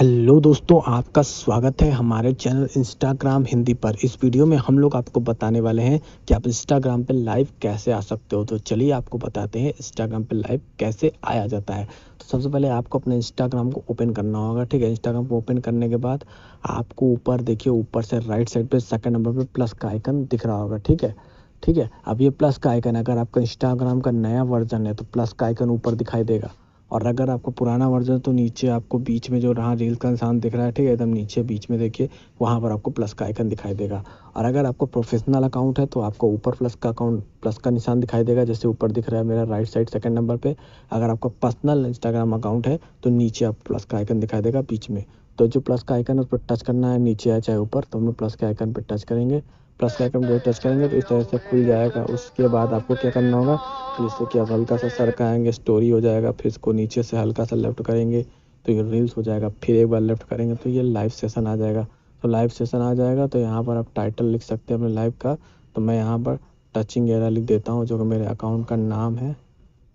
hello दोस्तों आपका स्वागत है हमारे चैनल इंस्टाग्राम हिंदी पर इस वीडियो में हम लोग आपको बताने वाले हैं कि आप इंस्टाग्राम पर लाइव कैसे आ सकते हो तो चलिए आपको बताते हैं इंस्टाग्राम पर लाइव कैसे आया जाता है तो सबसे पहले आपको अपने इंस्टाग्राम को ओपन करना होगा ठीक है इंस्टाग्राम को ओपन करने के बाद आपको ऊपर देखिए ऊपर से राइट साइड पर सेकेंड नंबर पर प्लस का आइकन दिख रहा होगा ठीक है ठीक है अब ये प्लस का आइकन अगर आपका इंस्टाग्राम का नया वर्जन है तो प्लस का आइकन ऊपर दिखाई देगा और अगर आपको पुराना वर्जन तो नीचे आपको बीच में जो रहा रील का निशान दिख रहा है ठीक है एकदम नीचे बीच में देखिए वहाँ पर आपको प्लस का आइकन दिखाई देगा और अगर आपको प्रोफेशनल अकाउंट है तो आपको ऊपर प्लस का अकाउंट प्लस का निशान दिखाई देगा जैसे ऊपर दिख रहा है मेरा राइट साइड सेकंड नंबर पे अगर आपका पर्सनल इंस्टाग्राम अकाउंट है तो नीचे आप प्लस का आइकन दिखाई देगा बीच में तो जो प्लस का आइकन है उस पर टच करना है नीचे है चाहे ऊपर तो हम लोग प्लस के आइकन पर टच करेंगे प्लस का आइकन टच करेंगे तो इस तरह से खुल जाएगा उसके बाद आपको क्या करना होगा फिर जैसे कि आप हल्का सा सरकाएंगे स्टोरी हो जाएगा फिर इसको नीचे से हल्का सा लेफ्ट करेंगे तो ये रील्स हो जाएगा फिर एक बार लेफ्ट करेंगे तो ये लाइव सेशन आ जाएगा तो लाइव सेशन आ जाएगा तो यहाँ पर आप टाइटल लिख सकते हैं अपने लाइव का तो मैं यहाँ पर टचिंग एरा लिख देता हूँ जो कि मेरे अकाउंट का नाम है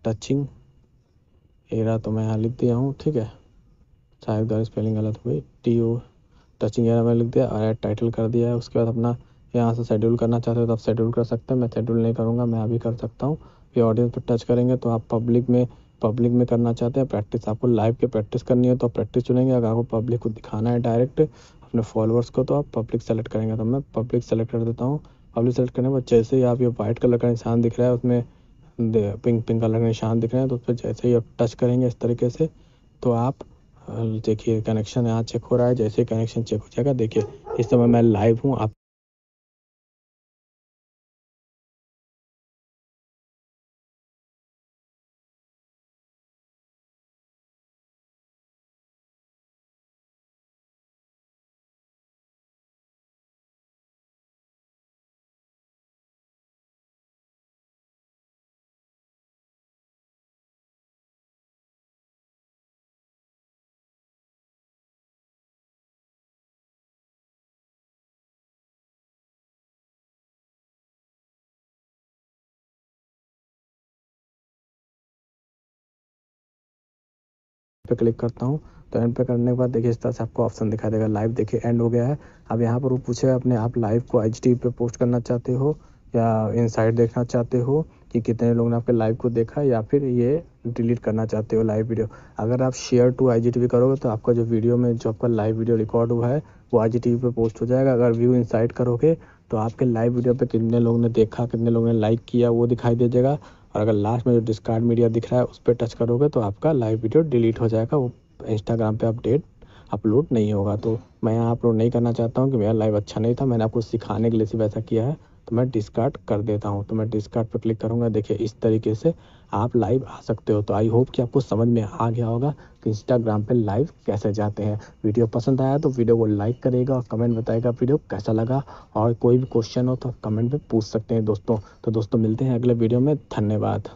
टचिंग एरा तो मैं यहाँ लिख दिया हूँ ठीक है शायद स्पेलिंग गलत हुई टी ओ टचिंग एरा मैं लिख दिया और टाइटल कर दिया है उसके बाद अपना यहाँ से शेड्यूल करना चाहते हो तो आप शेड्यूल कर सकते हैं मैं शेड्यूल नहीं करूँगा मैं अभी कर सकता हूँ ये ऑडियंस पर टच करेंगे तो आप पब्लिक में पब्लिक में करना चाहते हैं प्रैक्टिस आपको लाइव की प्रैक्टिस करनी है तो आप प्रैक्टिस चुनेंगे अगर आपको पब्लिक को दिखाना है डायरेक्ट अपने फॉलोअर्स को तो आप पब्लिक सेलेक्ट करेंगे तो मैं पब्लिक सेलेक्ट कर देता हूँ पब्लिक सेलेक्ट करने के बाद जैसे ही आप ये व्हाइट कलर का निशान दिख रहा है उसमें पिंक पिंक कलर का निशान दिख रहे हैं तो उस पर जैसे ही आप टच करेंगे इस तरीके से तो आप देखिए कनेक्शन यहाँ चेक हो रहा है जैसे कनेक्शन चेक हो जाएगा देखिए इस समय मैं लाइव हूँ आप पे क्लिक करता हूँ तो एंड पे करने के बाद देखिए इस तरह से आपको ऑप्शन दिखाई देगा लाइव देखिए एंड हो गया है अब यहाँ पर वो पूछेगा अपने आप लाइव को एच पे पोस्ट करना चाहते हो या इनसाइड देखना चाहते हो कि कितने लोगों ने आपके लाइव को देखा या फिर ये डिलीट करना चाहते हो लाइव वीडियो अगर आप शेयर टू आई करोगे तो आपका जो वीडियो में जो आपका लाइव वीडियो रिकॉर्ड हुआ है वो आई पे पोस्ट हो जाएगा अगर व्यू इंसाइड करोगे तो आपके लाइव वीडियो पे कितने लोगों ने देखा कितने लोगों ने लाइक किया वो दिखाई दे जाएगा और अगर लास्ट में जो डिस्कार्ड मीडिया दिख रहा है उस पर टच करोगे तो आपका लाइव वीडियो डिलीट हो जाएगा वो इंस्टाग्राम पे अपडेट अपलोड नहीं होगा तो मैं यहाँ अपलोड नहीं करना चाहता हूँ कि मेरा लाइव अच्छा नहीं था मैंने आपको सिखाने के लिए सिर्फ ऐसा किया है तो मैं डिस्कार्ड कर देता हूँ तो मैं डिस्कार्ड पर क्लिक करूँगा देखिए इस तरीके से आप लाइव आ सकते हो तो आई होप कि आपको समझ में आ गया होगा कि इंस्टाग्राम पे लाइव कैसे जाते हैं वीडियो पसंद आया तो वीडियो को लाइक करेगा और कमेंट बताएगा वीडियो कैसा लगा और कोई भी क्वेश्चन हो तो आप कमेंट में पूछ सकते हैं दोस्तों तो दोस्तों मिलते हैं अगले वीडियो में धन्यवाद